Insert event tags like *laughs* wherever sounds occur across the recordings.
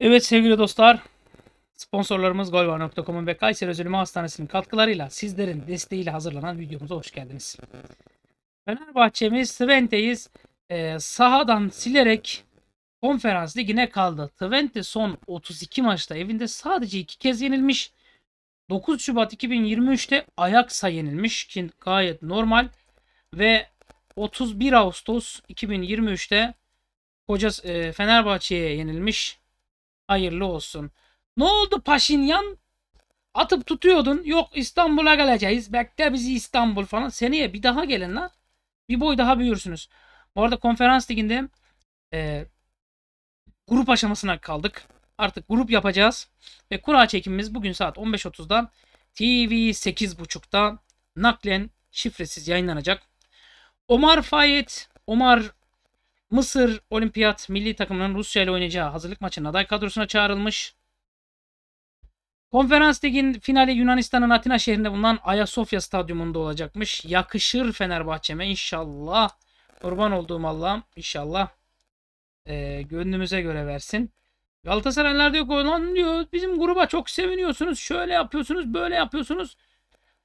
Evet sevgili dostlar. Sponsorlarımız golvar.com'un ve Kayseri Özel Hastanesi'nin katkılarıyla sizlerin desteğiyle hazırlanan videomuza hoş geldiniz. Fenerbahçe'miz Twente'yiz. Ee, sahadan silerek konferans ligine kaldı. Twente son 32 maçta evinde sadece 2 kez yenilmiş. 9 Şubat 2023'te Ajax'a yenilmiş ki gayet normal. Ve 31 Ağustos 2023'te Koca e, Fenerbahçe'ye yenilmiş. Hayırlı olsun. Ne oldu Paşinyan? Atıp tutuyordun. Yok İstanbul'a geleceğiz. Bekle bizi İstanbul falan. Seneye bir daha gelin lan. Bir boy daha büyürsünüz. Bu arada konferans liginde e, grup aşamasına kaldık. Artık grup yapacağız. Ve kura çekimimiz bugün saat 15.30'da TV 8.30'da naklen şifresiz yayınlanacak. Omar Fayet, Omar Mısır Olimpiyat milli takımının Rusya ile oynayacağı hazırlık maçının aday kadrosuna çağrılmış. Konferans Ligi'nin finali Yunanistan'ın Atina şehrinde bulunan Ayasofya Stadyumunda olacakmış. Yakışır Fenerbahçe'me inşallah. Kurban olduğum Allah'ım inşallah e, gönlümüze göre versin. Galatasaraylılar diyor ki lan diyor bizim gruba çok seviniyorsunuz. Şöyle yapıyorsunuz böyle yapıyorsunuz.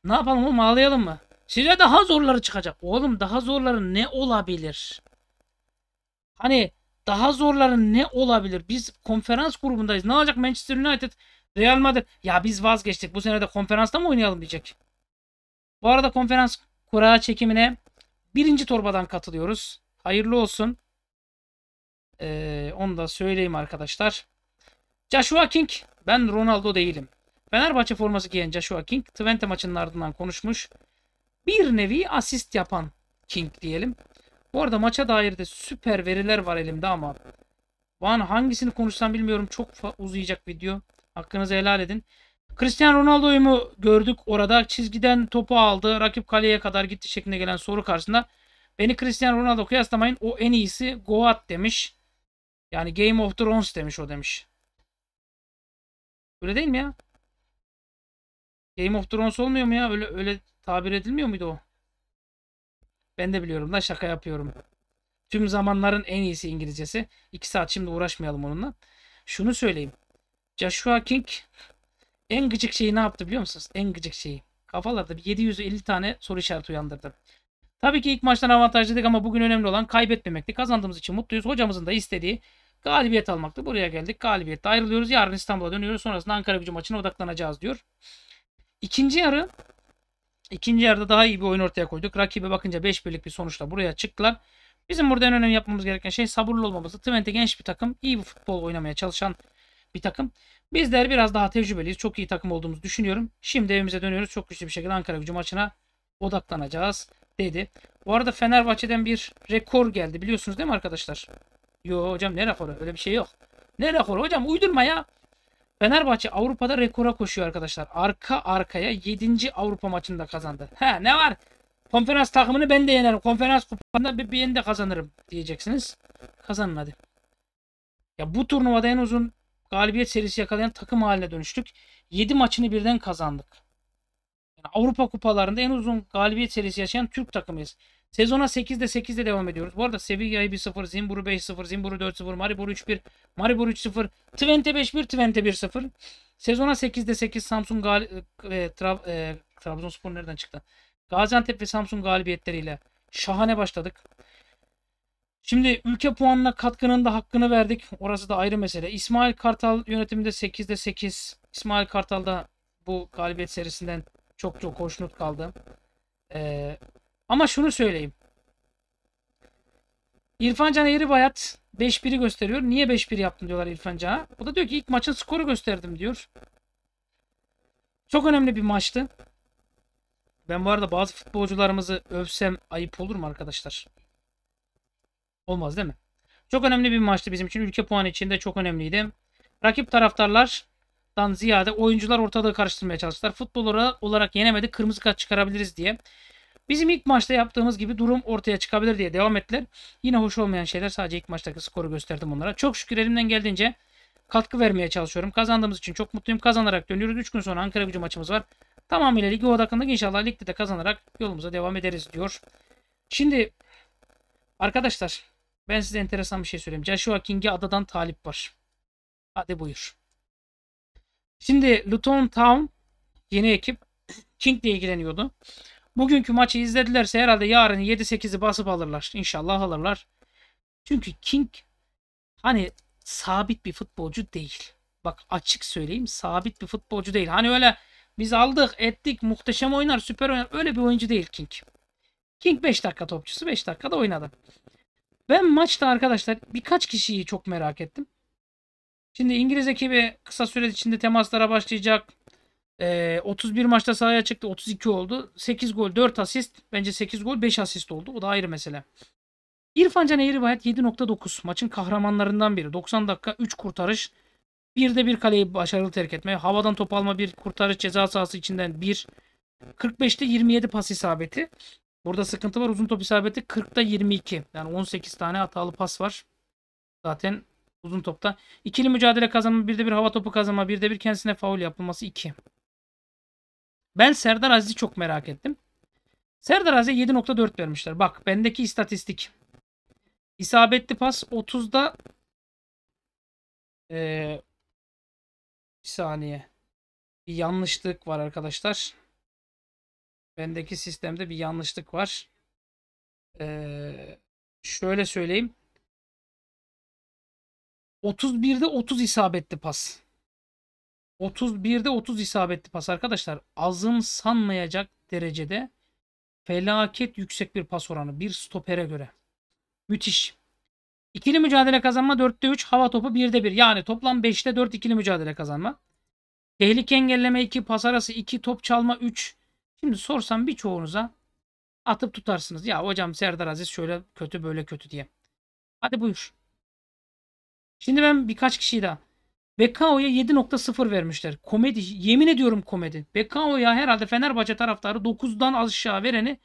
Ne yapalım oğlum ağlayalım mı? Size daha zorları çıkacak. Oğlum daha zorları ne olabilir? Hani daha zorların ne olabilir? Biz konferans grubundayız. Ne olacak Manchester United, Real Madrid? Ya biz vazgeçtik. Bu sene de konferansta mı oynayalım diyecek. Bu arada konferans kura çekimine birinci torbadan katılıyoruz. Hayırlı olsun. Ee, onu da söyleyeyim arkadaşlar. Joshua King. Ben Ronaldo değilim. Fenerbahçe forması giyen Joshua King. Twente maçının ardından konuşmuş. Bir nevi asist yapan King diyelim. Bu arada maça dair de süper veriler var elimde ama Van hangisini konuşsam bilmiyorum. Çok uzayacak video. Hakkınızı helal edin. Cristiano Ronaldo'yu mu gördük orada? Çizgiden topu aldı. Rakip kaleye kadar gitti şeklinde gelen soru karşısında. Beni Cristiano Ronaldo kıyaslamayın. O en iyisi Goat demiş. Yani Game of Thrones demiş o demiş. Öyle değil mi ya? Game of Thrones olmuyor mu ya? Öyle öyle tabir edilmiyor muydu o? Ben de biliyorum da şaka yapıyorum. Tüm zamanların en iyisi İngilizcesi. 2 saat şimdi uğraşmayalım onunla. Şunu söyleyeyim. Joshua King en gıcık şeyi ne yaptı biliyor musunuz? En gıcık şeyi. Kafalarda 750 tane soru işareti uyandırdı. Tabii ki ilk maçtan avantajlıydık ama bugün önemli olan kaybetmemekti. Kazandığımız için mutluyuz. Hocamızın da istediği galibiyet almaktı. Buraya geldik. Galibiyette ayrılıyoruz. Yarın İstanbul'a dönüyoruz. Sonrasında Ankara gücü maçına odaklanacağız diyor. İkinci yarı İkinci yarıda daha iyi bir oyun ortaya koyduk. Rakibe bakınca 5 birlik bir sonuçla buraya çıktılar. Bizim burada en önemli yapmamız gereken şey sabırlı olmamızdı. Twente genç bir takım. iyi bir futbol oynamaya çalışan bir takım. Bizler biraz daha tecrübeliyiz. Çok iyi takım olduğumuzu düşünüyorum. Şimdi evimize dönüyoruz. Çok güçlü bir şekilde Ankara gücü maçına odaklanacağız dedi. Bu arada Fenerbahçe'den bir rekor geldi. Biliyorsunuz değil mi arkadaşlar? Yo hocam ne rekoru? Öyle bir şey yok. Ne rekoru? Hocam uydurma ya. Fenerbahçe Avrupa'da rekora koşuyor arkadaşlar. Arka arkaya 7. Avrupa maçını da kazandı. He ne var? Konferans takımını ben de yenerim. Konferans kupasında bir, bir de kazanırım diyeceksiniz. Kazanın hadi. Ya bu turnuvada en uzun galibiyet serisi yakalayan takım haline dönüştük. 7 maçını birden kazandık. Avrupa kupalarında en uzun galibiyet serisi yaşayan Türk takımıyız. Sezona 8'de 8'de devam ediyoruz. Bu arada Sevilla'yı 1-0, Zimbur'u 5-0, Zimbur'u 4-0, Maribor 3-1, Maribor 3-0, Twente 5-1, Twente 1-0. Sezona 8'de 8 Samsun gal e, Tra e, Trabzonspor nereden çıktı? Gaziantep ve Samsun galibiyetleriyle şahane başladık. Şimdi ülke puanına katkının da hakkını verdik. Orası da ayrı mesele. İsmail Kartal yönetiminde 8'de 8. İsmail Kartal da bu galibiyet serisinden çok çok hoşnut kaldım. Ee, ama şunu söyleyeyim. İrfan Can bayat? 5-1'i gösteriyor. Niye 5-1 yaptın diyorlar İrfan Can'a. O da diyor ki ilk maçın skoru gösterdim diyor. Çok önemli bir maçtı. Ben bu arada bazı futbolcularımızı övsem ayıp olur mu arkadaşlar? Olmaz değil mi? Çok önemli bir maçtı bizim için. Ülke puanı için de çok önemliydi. Rakip taraftarlar dan ziyade oyuncular ortalığı karıştırmaya çalıştılar. Futbol olarak yenemedi kırmızı kart çıkarabiliriz diye. Bizim ilk maçta yaptığımız gibi durum ortaya çıkabilir diye devam ettiler. Yine hoş olmayan şeyler sadece ilk maçtaki skoru gösterdim onlara. Çok şükür elimden geldiğince katkı vermeye çalışıyorum. Kazandığımız için çok mutluyum. Kazanarak dönüyoruz. 3 gün sonra Ankara gücü maçımız var. Tamamıyla ligi odaklandık. İnşallah ligde de kazanarak yolumuza devam ederiz diyor. Şimdi arkadaşlar ben size enteresan bir şey söyleyeyim. Joshua King'e adadan talip var. Hadi buyur. Şimdi Luton Town yeni ekip King ile ilgileniyordu. Bugünkü maçı izledilerse herhalde yarın 7-8'i basıp alırlar. İnşallah alırlar. Çünkü King hani sabit bir futbolcu değil. Bak açık söyleyeyim sabit bir futbolcu değil. Hani öyle biz aldık ettik muhteşem oynar süper oynar öyle bir oyuncu değil King. King 5 dakika topçusu 5 dakikada oynadı. Ben maçta arkadaşlar birkaç kişiyi çok merak ettim. Şimdi İngiliz ekibi kısa süre içinde temaslara başlayacak. E, ee, 31 maçta sahaya çıktı. 32 oldu. 8 gol 4 asist. Bence 8 gol 5 asist oldu. O da ayrı mesele. İrfan Can Eğribayat 7.9 maçın kahramanlarından biri. 90 dakika 3 kurtarış. Bir de bir kaleyi başarılı terk etme. Havadan top alma bir kurtarış ceza sahası içinden bir. 45'te 27 pas isabeti. Burada sıkıntı var. Uzun top isabeti 40'ta 22. Yani 18 tane hatalı pas var. Zaten Uzun topta. ikili mücadele kazanma, bir de bir hava topu kazanma, bir de bir kendisine faul yapılması 2. Ben Serdar Aziz'i çok merak ettim. Serdar Aziz'e 7.4 vermişler. Bak bendeki istatistik. İsabetli pas 30'da ee, bir saniye. Bir yanlışlık var arkadaşlar. Bendeki sistemde bir yanlışlık var. Ee, şöyle söyleyeyim. 31'de 30 isabetli pas. 31'de 30 isabetli pas arkadaşlar. Azım sanmayacak derecede felaket yüksek bir pas oranı bir stopere göre. Müthiş. İkili mücadele kazanma 4'te 3, hava topu 1'de 1. Yani toplam 5'te 4 ikili mücadele kazanma. Tehlike engelleme 2, pas arası 2, top çalma 3. Şimdi sorsam birçoğunuza atıp tutarsınız. Ya hocam Serdar Aziz şöyle kötü böyle kötü diye. Hadi buyur. Şimdi ben birkaç kişiyi daha. Bekao'ya 7.0 vermişler. Komedi. Yemin ediyorum komedi. Bekao'ya herhalde Fenerbahçe taraftarı 9'dan aşağı vereni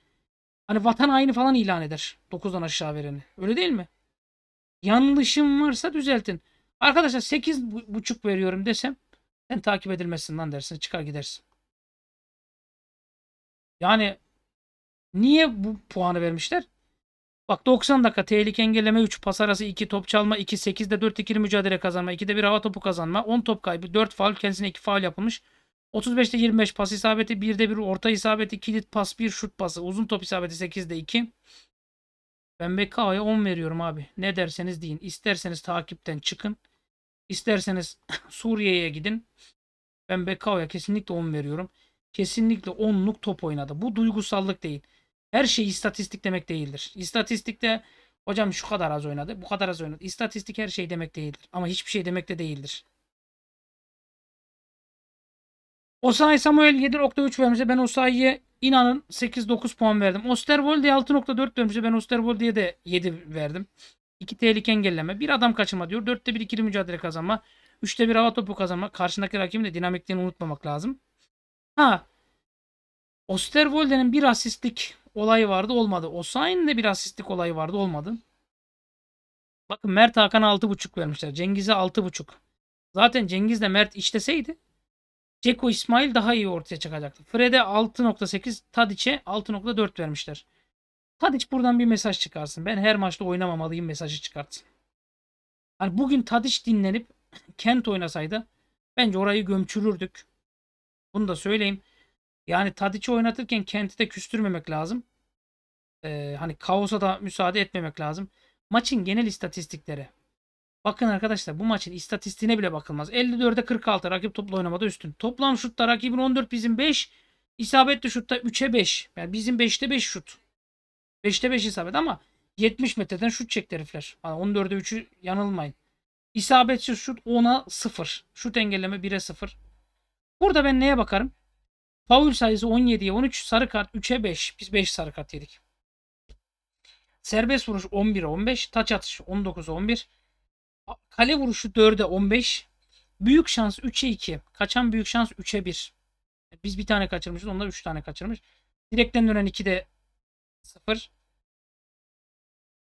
hani vatan haini falan ilan eder. 9'dan aşağı vereni. Öyle değil mi? Yanlışım varsa düzeltin. Arkadaşlar 8.5 veriyorum desem sen takip edilmezsin lan dersin. Çıkar gidersin. Yani niye bu puanı vermişler? Bak 90 dakika tehlike engelleme 3, pas arası 2, top çalma 2, 8'de 4-2'li mücadele kazanma, 2'de 1 hava topu kazanma, 10 top kaybı, 4 faul kendisine 2 faul yapılmış. 35'te 25 pas isabeti, 1'de 1 orta isabeti, kilit pas 1 şut pası, uzun top isabeti 8'de 2. Ben BK'ya 10 veriyorum abi. Ne derseniz deyin. İsterseniz takipten çıkın. İsterseniz *laughs* Suriye'ye gidin. Ben BK'ya kesinlikle 10 veriyorum. Kesinlikle 10'luk top oynadı. Bu duygusallık değil. Her şey istatistik demek değildir. İstatistikte hocam şu kadar az oynadı, bu kadar az oynadı. İstatistik her şey demek değildir. Ama hiçbir şey demek de değildir. Osayi Samuel 7.3 vermişti. Ben Osayi'ye inanın 8-9 puan verdim. Osterwolde 6.4 vermişti. Ben Osterwolde'ye de 7 verdim. 2 tehlike engelleme. Bir adam kaçırma diyor. 4'te 1 ikili mücadele kazanma. 3'te 1 hava topu kazanma. Karşındaki rakibin de dinamikliğini unutmamak lazım. Ha Osterwolde'nin bir asistlik olayı vardı olmadı. Osayi'nin de bir asistlik olayı vardı olmadı. Bakın Mert Hakan'a 6.5 vermişler. Cengiz'e 6.5. Zaten Cengiz'le Mert işleseydi Ceko İsmail daha iyi ortaya çıkacaktı. Fred'e 6.8, Tadiç'e 6.4 vermişler. Tadiç buradan bir mesaj çıkarsın. Ben her maçta oynamamalıyım mesajı çıkartsın. Hani bugün Tadiç dinlenip *laughs* Kent oynasaydı bence orayı gömçürürdük. Bunu da söyleyeyim. Yani Tadic'i oynatırken Kent'i de küstürmemek lazım. Ee, hani kaosa da müsaade etmemek lazım. Maçın genel istatistikleri. Bakın arkadaşlar bu maçın istatistiğine bile bakılmaz. 54'e 46 rakip topla oynamada üstün. Toplam şutta rakibin 14 bizim 5. İsabetli şutta 3'e 5. Yani bizim 5'te 5 şut. 5'te 5 isabet ama 70 metreden şut çekti herifler. Yani 14'e 3'ü yanılmayın. İsabetsiz şut 10'a 0. Şut engelleme 1'e 0. Burada ben neye bakarım? Faul sayısı 17'ye 13, sarı kart 3'e 5. Biz 5 sarı kart yedik. Serbest vuruş 11'e 15, taç atışı 19'a 11. Kale vuruşu 4'e 15. Büyük şans 3'e 2. Kaçan büyük şans 3'e 1. Biz bir tane kaçırmışız. Onlar 3 tane kaçırmış. Direkten dönen 2'de 0.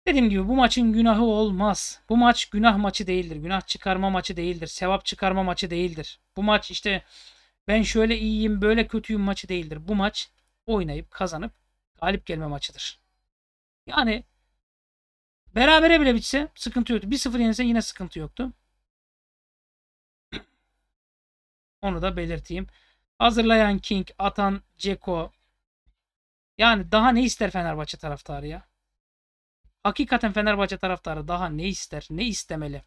Dediğim gibi bu maçın günahı olmaz. Bu maç günah maçı değildir. Günah çıkarma maçı değildir. Sevap çıkarma maçı değildir. Bu maç işte ben şöyle iyiyim böyle kötüyüm maçı değildir. Bu maç oynayıp kazanıp galip gelme maçıdır. Yani berabere bile bitse sıkıntı yoktu. 1-0 yenilse yine sıkıntı yoktu. *clears throat* Onu da belirteyim. Hazırlayan King, atan Ceko. Yani daha ne ister Fenerbahçe taraftarı ya? Hakikaten Fenerbahçe taraftarı daha ne ister? Ne istemeli?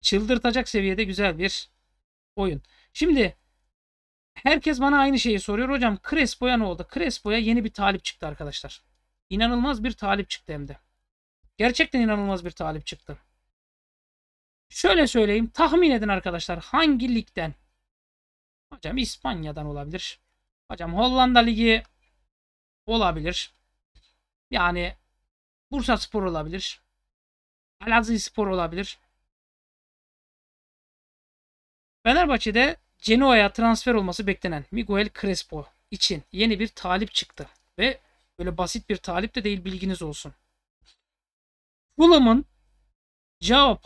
Çıldırtacak seviyede güzel bir oyun. Şimdi herkes bana aynı şeyi soruyor. Hocam Crespo'ya ne oldu? Crespo'ya yeni bir talip çıktı arkadaşlar. İnanılmaz bir talip çıktı hem de. Gerçekten inanılmaz bir talip çıktı. Şöyle söyleyeyim. Tahmin edin arkadaşlar. Hangi ligden? Hocam İspanya'dan olabilir. Hocam Hollanda Ligi olabilir. Yani Bursa Spor olabilir. Elazığ Spor olabilir. Fenerbahçe'de Genoa'ya transfer olması beklenen Miguel Crespo için yeni bir talip çıktı. Ve böyle basit bir talip de değil bilginiz olsun. Fulham'ın Jao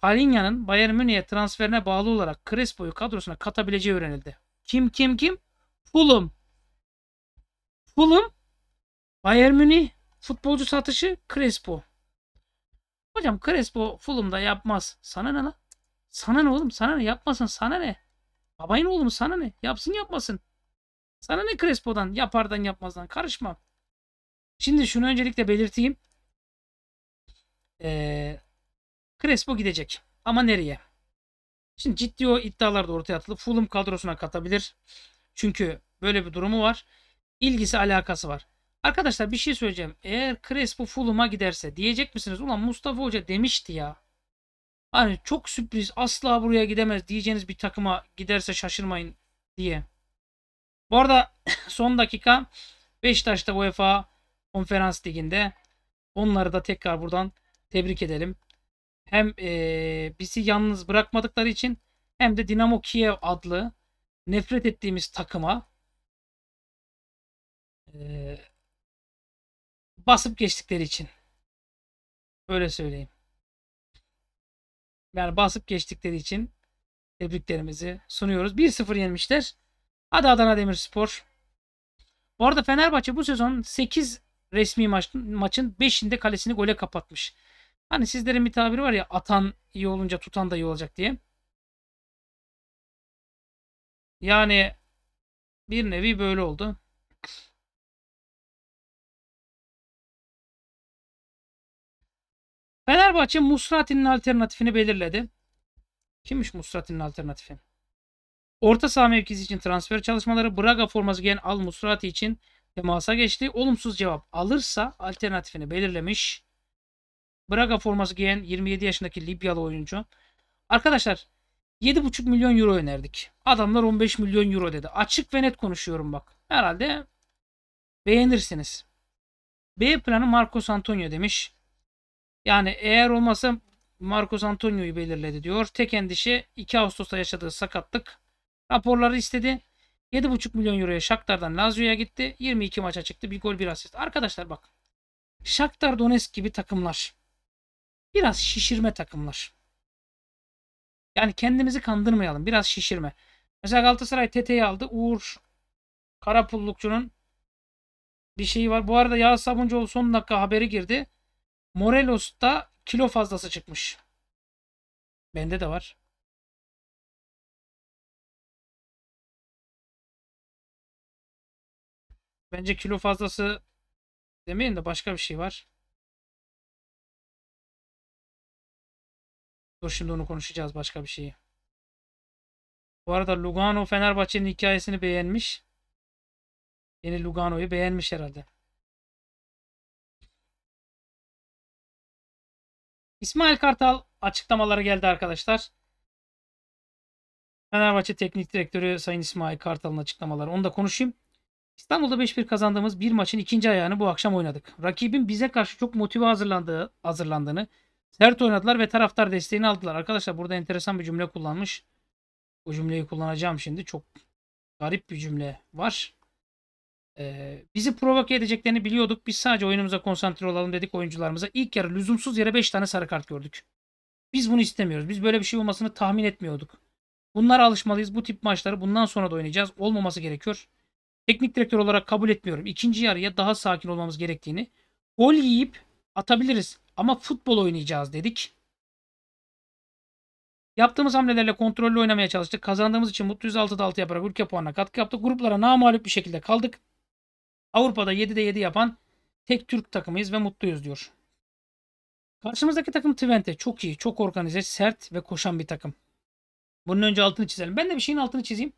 Palinya'nın Bayern Münih'e transferine bağlı olarak Crespo'yu kadrosuna katabileceği öğrenildi. Kim kim kim? Fulham. Fulham Bayern Münih futbolcu satışı Crespo. Hocam Crespo Fulham'da yapmaz. Sana ne lan? Sana ne oğlum? Sana ne? Yapmasın. Sana ne? Babayın oğlum sana ne? Yapsın yapmasın. Sana ne Crespo'dan? Yapardan yapmazdan. Karışma. Şimdi şunu öncelikle belirteyim. Ee, Crespo gidecek. Ama nereye? Şimdi ciddi o iddialar da ortaya atılıp Fulham kadrosuna katabilir. Çünkü böyle bir durumu var. İlgisi alakası var. Arkadaşlar bir şey söyleyeceğim. Eğer Crespo Fulham'a giderse diyecek misiniz? Ulan Mustafa Hoca demişti ya. Hani çok sürpriz asla buraya gidemez diyeceğiniz bir takıma giderse şaşırmayın diye. Bu arada *laughs* son dakika Beşiktaş'ta UEFA Konferans Ligi'nde onları da tekrar buradan tebrik edelim. Hem e, bizi yalnız bırakmadıkları için hem de Dinamo Kiev adlı nefret ettiğimiz takıma e, basıp geçtikleri için. Öyle söyleyeyim. Yani basıp geçtikleri için tebriklerimizi sunuyoruz. 1-0 yenmişler. Hadi Adana Demirspor. Bu arada Fenerbahçe bu sezon 8 resmi maç, maçın 5'inde kalesini gole kapatmış. Hani sizlerin bir tabiri var ya atan iyi olunca tutan da iyi olacak diye. Yani bir nevi böyle oldu. Fenerbahçe Musrati'nin alternatifini belirledi. Kimmiş Musrati'nin alternatifi? Orta saha mevkisi için transfer çalışmaları Braga forması giyen Al Musrati için temasa geçti. Olumsuz cevap alırsa alternatifini belirlemiş. Braga forması giyen 27 yaşındaki Libyalı oyuncu. Arkadaşlar 7,5 milyon euro önerdik. Adamlar 15 milyon euro dedi. Açık ve net konuşuyorum bak. Herhalde beğenirsiniz. B planı Marcos Antonio demiş. Yani eğer olmasa Marcos Antonio'yu belirledi diyor. Tek endişe 2 Ağustos'ta yaşadığı sakatlık. Raporları istedi. 7,5 milyon euroya Shakhtar'dan Lazio'ya gitti. 22 maça çıktı. Bir gol bir asist. Arkadaşlar bak. Shakhtar Donetsk gibi takımlar. Biraz şişirme takımlar. Yani kendimizi kandırmayalım. Biraz şişirme. Mesela Galatasaray Tete'yi aldı. Uğur Karapullukçu'nun bir şeyi var. Bu arada Yağız Sabuncuoğlu son dakika haberi girdi. Morelos'ta kilo fazlası çıkmış. Bende de var. Bence kilo fazlası demeyin de başka bir şey var. Dur şimdi onu konuşacağız başka bir şeyi. Bu arada Lugano Fenerbahçe'nin hikayesini beğenmiş. Yeni Lugano'yu beğenmiş herhalde. İsmail Kartal açıklamalara geldi arkadaşlar. Fenerbahçe Teknik Direktörü Sayın İsmail Kartal'ın açıklamaları. Onu da konuşayım. İstanbul'da 5-1 kazandığımız bir maçın ikinci ayağını bu akşam oynadık. Rakibin bize karşı çok motive hazırlandığı, hazırlandığını, sert oynadılar ve taraftar desteğini aldılar. Arkadaşlar burada enteresan bir cümle kullanmış. O cümleyi kullanacağım şimdi. Çok garip bir cümle var. E, bizi provoke edeceklerini biliyorduk. Biz sadece oyunumuza konsantre olalım dedik oyuncularımıza. İlk yarı lüzumsuz yere 5 tane sarı kart gördük. Biz bunu istemiyoruz. Biz böyle bir şey olmasını tahmin etmiyorduk. Bunlara alışmalıyız. Bu tip maçları bundan sonra da oynayacağız. Olmaması gerekiyor. Teknik direktör olarak kabul etmiyorum. İkinci yarıya daha sakin olmamız gerektiğini. Gol yiyip atabiliriz ama futbol oynayacağız dedik. Yaptığımız hamlelerle kontrollü oynamaya çalıştık. Kazandığımız için mutluyuz 6'da 6 yaparak ülke puanına katkı yaptık. Gruplara namalüp bir şekilde kaldık. Avrupa'da 7'de 7 yapan tek Türk takımıyız ve mutluyuz diyor. Karşımızdaki takım Twente. Çok iyi, çok organize, sert ve koşan bir takım. Bunun önce altını çizelim. Ben de bir şeyin altını çizeyim.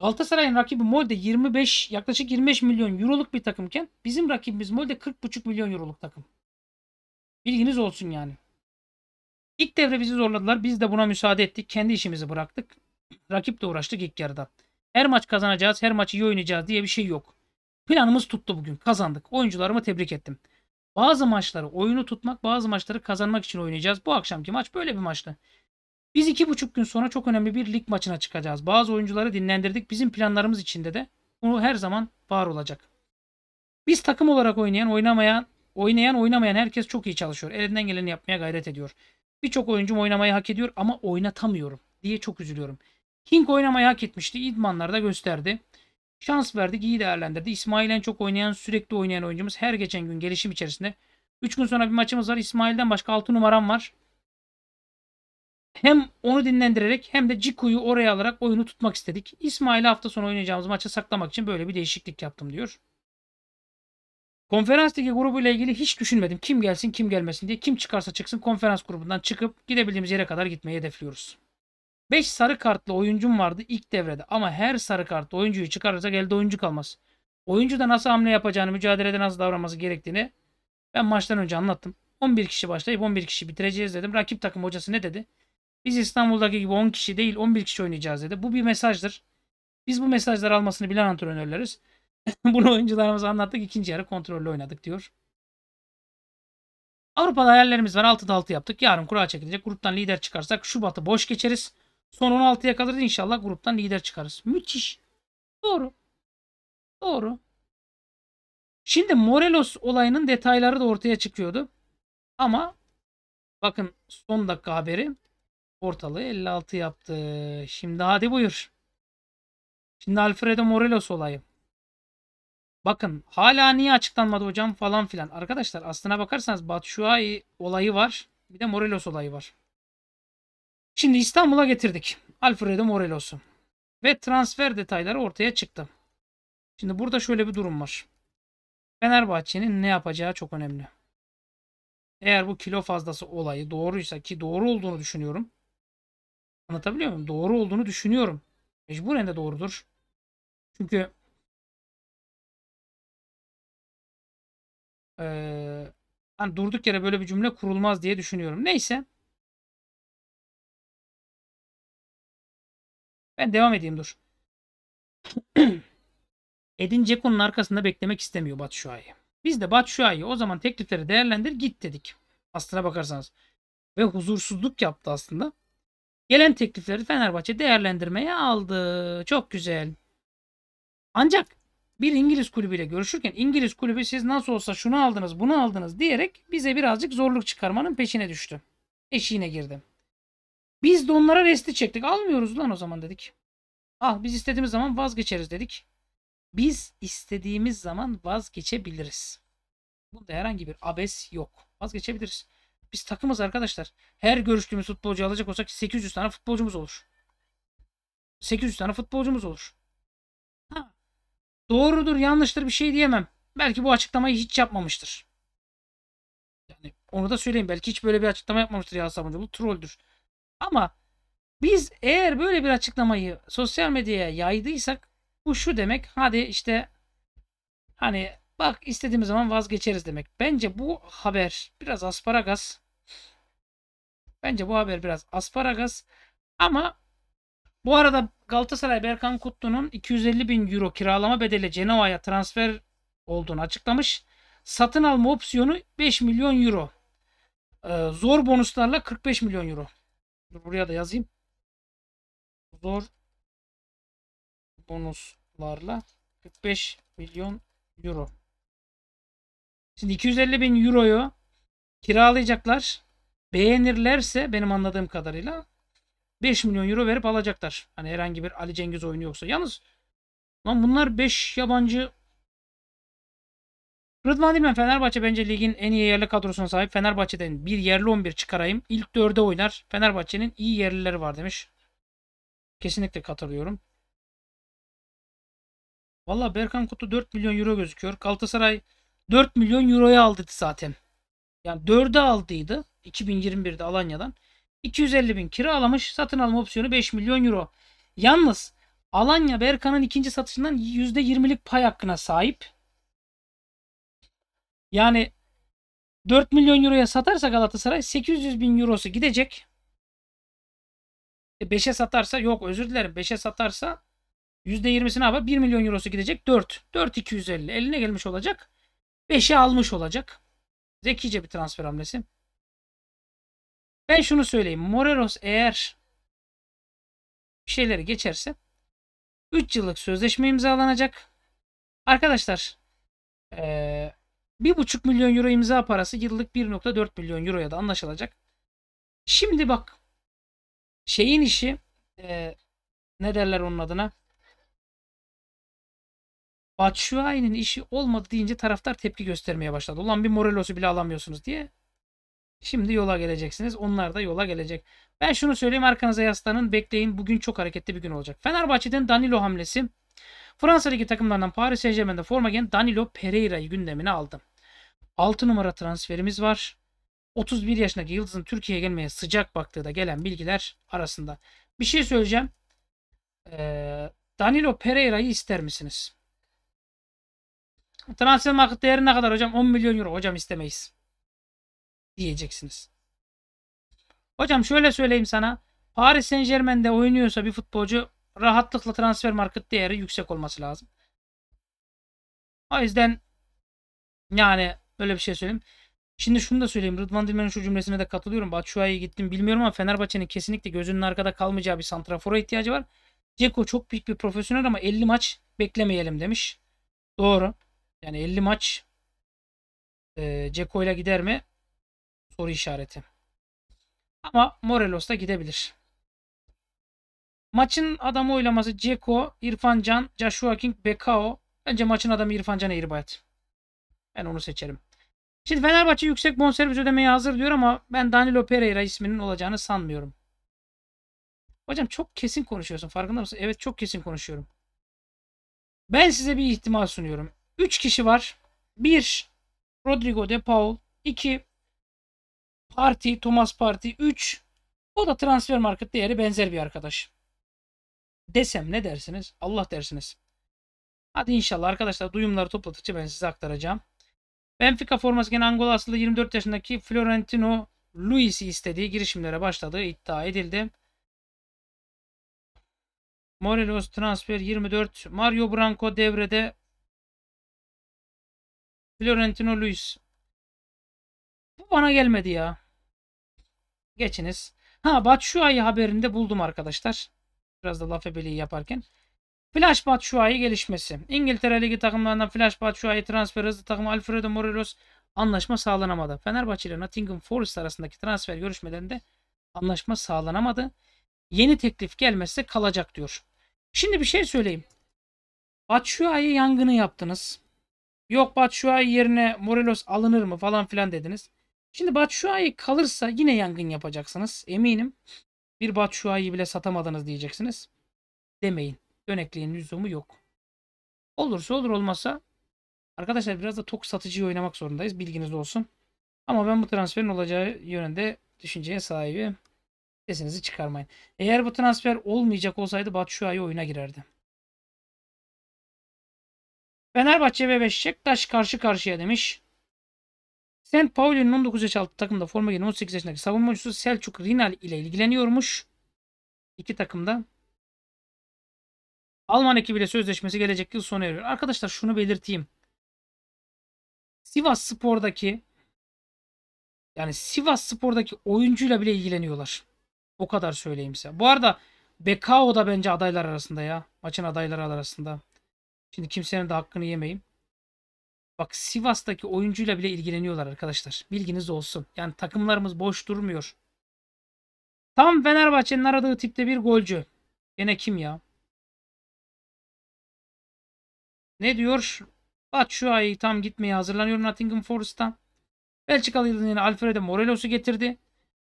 Galatasaray'ın rakibi Molde 25 yaklaşık 25 milyon euroluk bir takımken bizim rakibimiz Molde 40,5 milyon euroluk takım. Bilginiz olsun yani. İlk devre bizi zorladılar. Biz de buna müsaade ettik. Kendi işimizi bıraktık. Rakip de uğraştık ilk yarıda. Her maç kazanacağız, her maçı iyi oynayacağız diye bir şey yok. Planımız tuttu bugün. Kazandık. Oyuncularımı tebrik ettim. Bazı maçları oyunu tutmak, bazı maçları kazanmak için oynayacağız. Bu akşamki maç böyle bir maçtı. Biz iki buçuk gün sonra çok önemli bir lig maçına çıkacağız. Bazı oyuncuları dinlendirdik. Bizim planlarımız içinde de bunu her zaman var olacak. Biz takım olarak oynayan, oynamayan, oynayan, oynamayan herkes çok iyi çalışıyor. Elinden geleni yapmaya gayret ediyor. Birçok oyuncum oynamayı hak ediyor ama oynatamıyorum diye çok üzülüyorum. King oynamayı hak etmişti. İdmanlarda gösterdi. Şans verdik, iyi değerlendirdi. İsmail en çok oynayan, sürekli oynayan oyuncumuz. Her geçen gün gelişim içerisinde. 3 gün sonra bir maçımız var. İsmail'den başka 6 numaram var. Hem onu dinlendirerek hem de Ciku'yu oraya alarak oyunu tutmak istedik. İsmail'i hafta sonu oynayacağımız maça saklamak için böyle bir değişiklik yaptım diyor. Konferans ligi grubuyla ilgili hiç düşünmedim. Kim gelsin kim gelmesin diye kim çıkarsa çıksın konferans grubundan çıkıp gidebildiğimiz yere kadar gitmeyi hedefliyoruz. 5 sarı kartlı oyuncum vardı ilk devrede ama her sarı kartlı oyuncuyu çıkarırsa elde oyuncu kalmaz. Oyuncu da nasıl hamle yapacağını, mücadelede nasıl davranması gerektiğini ben maçtan önce anlattım. 11 kişi başlayıp 11 kişi bitireceğiz dedim. Rakip takım hocası ne dedi? Biz İstanbul'daki gibi 10 kişi değil 11 kişi oynayacağız dedi. Bu bir mesajdır. Biz bu mesajları almasını bilen antrenörleriz. *laughs* Bunu oyuncularımıza anlattık. İkinci yarı kontrollü oynadık diyor. Avrupa'da hayallerimiz var. 6'da 6 yaptık. Yarın kura çekilecek. Gruptan lider çıkarsak Şubat'ı boş geçeriz. Son 16'ya kalırız inşallah gruptan lider çıkarız. Müthiş. Doğru. Doğru. Şimdi Morelos olayının detayları da ortaya çıkıyordu. Ama bakın son dakika haberi ortalığı 56 yaptı. Şimdi hadi buyur. Şimdi Alfredo Morelos olayı. Bakın hala niye açıklanmadı hocam falan filan. Arkadaşlar aslına bakarsanız Batshuayi olayı var. Bir de Morelos olayı var. Şimdi İstanbul'a getirdik. Alfredo Morelos'u. Ve transfer detayları ortaya çıktı. Şimdi burada şöyle bir durum var. Fenerbahçe'nin ne yapacağı çok önemli. Eğer bu kilo fazlası olayı doğruysa ki doğru olduğunu düşünüyorum. Anlatabiliyor muyum? Doğru olduğunu düşünüyorum. Mecburen de doğrudur. Çünkü ee, hani durduk yere böyle bir cümle kurulmaz diye düşünüyorum. Neyse. Ben devam edeyim dur. *clears throat* Edin Ceko'nun arkasında beklemek istemiyor Batshuayi. Biz de Batshuayi o zaman teklifleri değerlendir git dedik. Aslına bakarsanız. Ve huzursuzluk yaptı aslında. Gelen teklifleri Fenerbahçe değerlendirmeye aldı. Çok güzel. Ancak bir İngiliz kulübüyle görüşürken İngiliz kulübü siz nasıl olsa şunu aldınız bunu aldınız diyerek bize birazcık zorluk çıkarmanın peşine düştü. Eşiğine girdim. Biz de onlara resti çektik. Almıyoruz lan o zaman dedik. Ah, biz istediğimiz zaman vazgeçeriz dedik. Biz istediğimiz zaman vazgeçebiliriz. Bunda herhangi bir abes yok. Vazgeçebiliriz. Biz takımız arkadaşlar. Her görüştüğümüz futbolcu alacak olsak 800 tane futbolcumuz olur. 800 tane futbolcumuz olur. Ha. Doğrudur, yanlıştır bir şey diyemem. Belki bu açıklamayı hiç yapmamıştır. Yani onu da söyleyeyim. Belki hiç böyle bir açıklama yapmamıştır ya Sabuncu. Bu trolldür. Ama biz eğer böyle bir açıklamayı sosyal medyaya yaydıysak bu şu demek hadi işte hani bak istediğimiz zaman vazgeçeriz demek. Bence bu haber biraz asparagas. Bence bu haber biraz asparagas. Ama bu arada Galatasaray Berkan Kutlu'nun 250 bin euro kiralama bedeli Cenova'ya transfer olduğunu açıklamış. Satın alma opsiyonu 5 milyon euro. Ee, zor bonuslarla 45 milyon euro. Dur buraya da yazayım. Zor bonuslarla 45 milyon euro. Şimdi 250 bin euroyu kiralayacaklar. Beğenirlerse benim anladığım kadarıyla 5 milyon euro verip alacaklar. Hani herhangi bir Ali Cengiz oyunu yoksa. Yalnız lan bunlar 5 yabancı Rıdvan Dilmen Fenerbahçe bence ligin en iyi yerli kadrosuna sahip. Fenerbahçe'den bir yerli 11 çıkarayım. İlk 4'e oynar. Fenerbahçe'nin iyi yerlileri var demiş. Kesinlikle katılıyorum. Valla Berkan Kutu 4 milyon euro gözüküyor. Galatasaray 4 milyon euroya aldı zaten. Yani 4'e aldıydı 2021'de Alanya'dan. 250 bin kira alamış. Satın alma opsiyonu 5 milyon euro. Yalnız Alanya Berkan'ın ikinci satışından %20'lik pay hakkına sahip. Yani 4 milyon euroya satarsa Galatasaray 800 bin eurosu gidecek. 5'e satarsa yok özür dilerim 5'e satarsa %20'si ne yapar? 1 milyon eurosu gidecek 4. 4 250 eline gelmiş olacak. 5'e almış olacak. Zekice bir transfer hamlesi. Ben şunu söyleyeyim. Moreros eğer bir şeyleri geçerse 3 yıllık sözleşme imzalanacak. Arkadaşlar ee, 1,5 milyon euro imza parası yıllık 1.4 milyon euroya da anlaşılacak. Şimdi bak şeyin işi e, ne derler onun adına? Batshuayi'nin işi olmadı deyince taraftar tepki göstermeye başladı. Ulan bir Morelos'u bile alamıyorsunuz diye. Şimdi yola geleceksiniz. Onlar da yola gelecek. Ben şunu söyleyeyim arkanıza yaslanın. Bekleyin. Bugün çok hareketli bir gün olacak. Fenerbahçe'den Danilo hamlesi. Fransa Ligi takımlarından Paris Saint Germain'de forma giyen Danilo Pereira'yı gündemine aldım. 6 numara transferimiz var. 31 yaşındaki Yıldız'ın Türkiye'ye gelmeye sıcak baktığı da gelen bilgiler arasında. Bir şey söyleyeceğim. Ee, Danilo Pereira'yı ister misiniz? Transfer market değeri ne kadar hocam? 10 milyon euro. Hocam istemeyiz. Diyeceksiniz. Hocam şöyle söyleyeyim sana. Paris Saint Germain'de oynuyorsa bir futbolcu rahatlıkla transfer market değeri yüksek olması lazım. O yüzden yani Öyle bir şey söyleyeyim. Şimdi şunu da söyleyeyim. Rıdvan Dilmen'in şu cümlesine de katılıyorum. Batshuayi'ye gittim bilmiyorum ama Fenerbahçe'nin kesinlikle gözünün arkada kalmayacağı bir santrafora ihtiyacı var. Ceko çok büyük bir profesyonel ama 50 maç beklemeyelim demiş. Doğru. Yani 50 maç Ceko e, ile gider mi? Soru işareti. Ama Morelos da gidebilir. Maçın adamı oylaması Ceko, İrfan Can, Joshua King, Bekao. Bence maçın adamı İrfan Can Eğribayat. Ben onu seçerim. Şimdi Fenerbahçe yüksek bonservis ödemeye hazır diyor ama ben Danilo Pereira isminin olacağını sanmıyorum. Hocam çok kesin konuşuyorsun farkında mısın? Evet çok kesin konuşuyorum. Ben size bir ihtimal sunuyorum. 3 kişi var. 1. Rodrigo de Paul. 2. Parti, Thomas Parti. 3. O da transfer market değeri benzer bir arkadaş. Desem ne dersiniz? Allah dersiniz. Hadi inşallah arkadaşlar duyumları topladıkça ben size aktaracağım. Benfica forması gene Angola asıllı 24 yaşındaki Florentino Luis'i istediği girişimlere başladığı iddia edildi. Morelos transfer 24. Mario Branco devrede Florentino Luis. Bu bana gelmedi ya. Geçiniz. Ha Batshuayi haberinde buldum arkadaşlar. Biraz da laf ebeliği yaparken. Flash Batshuayi gelişmesi. İngiltere Ligi takımlarından Flash Batshuayi transfer hızlı takımı Alfredo Morelos anlaşma sağlanamadı. Fenerbahçe ile Nottingham Forest arasındaki transfer görüşmelerinde anlaşma sağlanamadı. Yeni teklif gelmezse kalacak diyor. Şimdi bir şey söyleyeyim. Batshuayi yangını yaptınız. Yok Batshuayi yerine Morelos alınır mı falan filan dediniz. Şimdi Batshuayi kalırsa yine yangın yapacaksınız. Eminim. Bir Batshuayi bile satamadınız diyeceksiniz. Demeyin. Dönekliğin lüzumu yok. Olursa olur olmazsa arkadaşlar biraz da tok satıcıyı oynamak zorundayız. Bilginiz olsun. Ama ben bu transferin olacağı yönünde düşünceye sahibim. Sesinizi çıkarmayın. Eğer bu transfer olmayacak olsaydı Batu Şua'yı oyuna girerdi. Fenerbahçe ve Beşiktaş karşı karşıya demiş. St. Pauli'nin 19 yaş altı takımda forma giyen 18 yaşındaki savunmacısı Selçuk Rinal ile ilgileniyormuş. İki takımda Alman ekibiyle sözleşmesi gelecek yıl sona eriyor. Arkadaşlar şunu belirteyim. Sivas Spor'daki yani Sivas Spor'daki oyuncuyla bile ilgileniyorlar. O kadar söyleyeyim size. Bu arada Bekao da bence adaylar arasında ya. Maçın adayları arasında. Şimdi kimsenin de hakkını yemeyeyim. Bak Sivas'taki oyuncuyla bile ilgileniyorlar arkadaşlar. Bilginiz olsun. Yani takımlarımız boş durmuyor. Tam Fenerbahçe'nin aradığı tipte bir golcü. Gene kim ya? Ne diyor? şu ay tam gitmeye hazırlanıyorum Nottingham Forest'tan. Belçikalı yılın yeni Alfredo Morelos'u getirdi.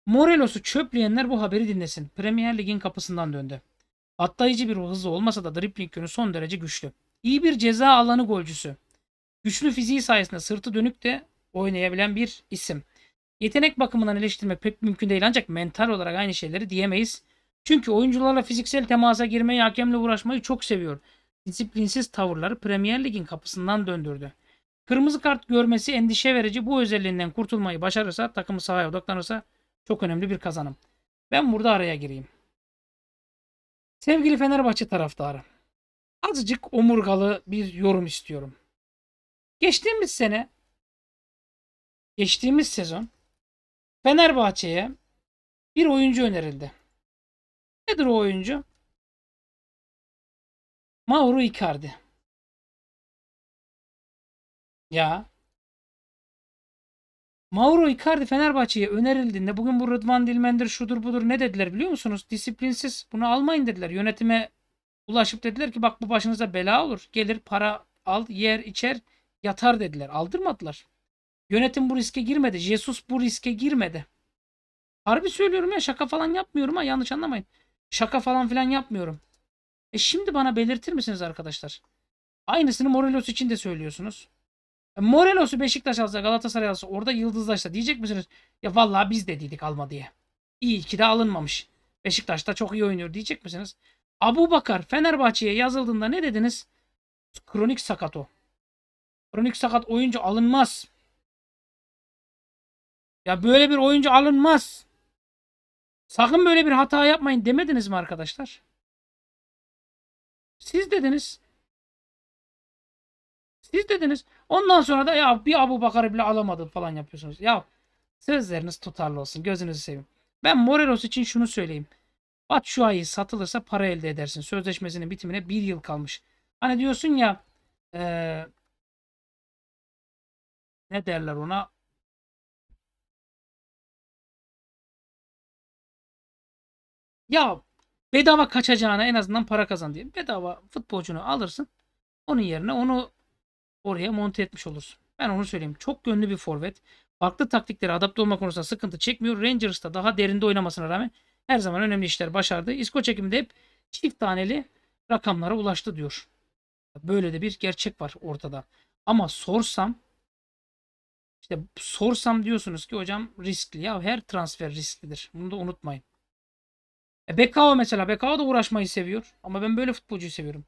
Morelos'u çöpleyenler bu haberi dinlesin. Premier Lig'in kapısından döndü. Atlayıcı bir hızlı olmasa da dripling yönü son derece güçlü. İyi bir ceza alanı golcüsü. Güçlü fiziği sayesinde sırtı dönük de oynayabilen bir isim. Yetenek bakımından eleştirmek pek mümkün değil ancak mental olarak aynı şeyleri diyemeyiz. Çünkü oyuncularla fiziksel temasa girmeyi, hakemle uğraşmayı çok seviyor disiplinsiz tavırları Premier Lig'in kapısından döndürdü. Kırmızı kart görmesi endişe verici bu özelliğinden kurtulmayı başarırsa takımı sahaya odaklanırsa çok önemli bir kazanım. Ben burada araya gireyim. Sevgili Fenerbahçe taraftarı azıcık omurgalı bir yorum istiyorum. Geçtiğimiz sene geçtiğimiz sezon Fenerbahçe'ye bir oyuncu önerildi. Nedir o oyuncu? Mauro Icardi. Ya. Mauro Icardi Fenerbahçe'ye önerildiğinde bugün bu Rıdvan Dilmendir şudur budur ne dediler biliyor musunuz? Disiplinsiz bunu almayın dediler. Yönetime ulaşıp dediler ki bak bu başınıza bela olur. Gelir para al yer içer yatar dediler. Aldırmadılar. Yönetim bu riske girmedi. Jesus bu riske girmedi. Harbi söylüyorum ya şaka falan yapmıyorum ha yanlış anlamayın. Şaka falan filan yapmıyorum. E şimdi bana belirtir misiniz arkadaşlar? Aynısını Morelos için de söylüyorsunuz. E Morelos'u Beşiktaş alsa Galatasaray alsa orada yıldızlaşsa diyecek misiniz? Ya vallahi biz de dedik alma diye. İyi ki de alınmamış. Beşiktaş da çok iyi oynuyor diyecek misiniz? Abu Bakar Fenerbahçe'ye yazıldığında ne dediniz? Kronik sakat o. Kronik sakat oyuncu alınmaz. Ya böyle bir oyuncu alınmaz. Sakın böyle bir hata yapmayın demediniz mi arkadaşlar? Siz dediniz. Siz dediniz. Ondan sonra da ya bir Abu Bakar'ı bile alamadım falan yapıyorsunuz. Ya sözleriniz tutarlı olsun. Gözünüzü seveyim. Ben Morelos için şunu söyleyeyim. şu Batshuayi satılırsa para elde edersin. Sözleşmesinin bitimine bir yıl kalmış. Hani diyorsun ya ee, ne derler ona ya bedava kaçacağına en azından para kazan diye. Bedava futbolcunu alırsın. Onun yerine onu oraya monte etmiş olursun. Ben onu söyleyeyim. Çok gönlü bir forvet. Farklı taktiklere adapte olma konusunda sıkıntı çekmiyor. Rangers'ta daha derinde oynamasına rağmen her zaman önemli işler başardı. İskoç çekiminde hep çift taneli rakamlara ulaştı diyor. Böyle de bir gerçek var ortada. Ama sorsam işte sorsam diyorsunuz ki hocam riskli. Ya her transfer risklidir. Bunu da unutmayın. E Bekao mesela. Bekao da uğraşmayı seviyor. Ama ben böyle futbolcuyu seviyorum.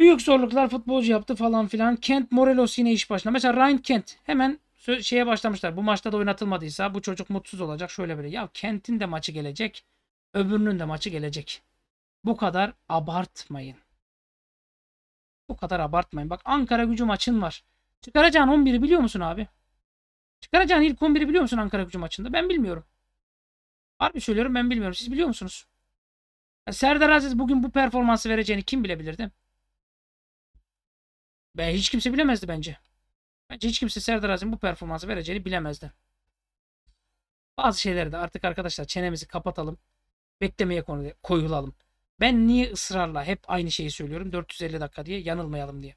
Büyük zorluklar futbolcu yaptı falan filan. Kent Morelos yine iş başına. Mesela Ryan Kent hemen şeye başlamışlar. Bu maçta da oynatılmadıysa bu çocuk mutsuz olacak. Şöyle böyle. Ya Kent'in de maçı gelecek. Öbürünün de maçı gelecek. Bu kadar abartmayın. Bu kadar abartmayın. Bak Ankara gücü maçın var. Çıkaracağın 11'i biliyor musun abi? Çıkaracağın ilk 11'i biliyor musun Ankara gücü maçında? Ben bilmiyorum. Harbi söylüyorum ben bilmiyorum. Siz biliyor musunuz? Ya Serdar Aziz bugün bu performansı vereceğini kim bilebilirdi? Ben hiç kimse bilemezdi bence. Bence hiç kimse Serdar Aziz'in bu performansı vereceğini bilemezdi. Bazı şeyleri de artık arkadaşlar çenemizi kapatalım. Beklemeye koyulalım. Ben niye ısrarla hep aynı şeyi söylüyorum 450 dakika diye yanılmayalım diye.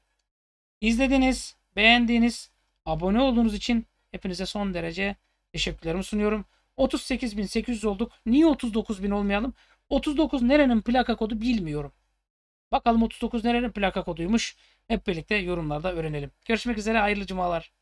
İzlediğiniz, beğendiğiniz, abone olduğunuz için hepinize son derece teşekkürlerimi sunuyorum. 38.800 olduk. Niye 39.000 olmayalım? 39 nerenin plaka kodu bilmiyorum. Bakalım 39 nerenin plaka koduymuş. Hep birlikte yorumlarda öğrenelim. Görüşmek üzere hayırlı cumalar.